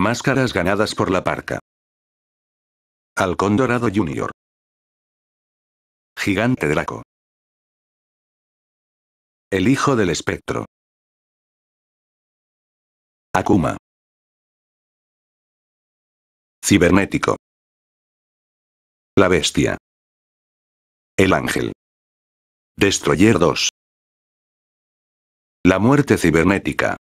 Máscaras ganadas por la parca. Halcón Dorado Jr. Gigante Draco. El hijo del espectro. Akuma. Cibernético. La bestia. El ángel. Destroyer 2. La muerte cibernética.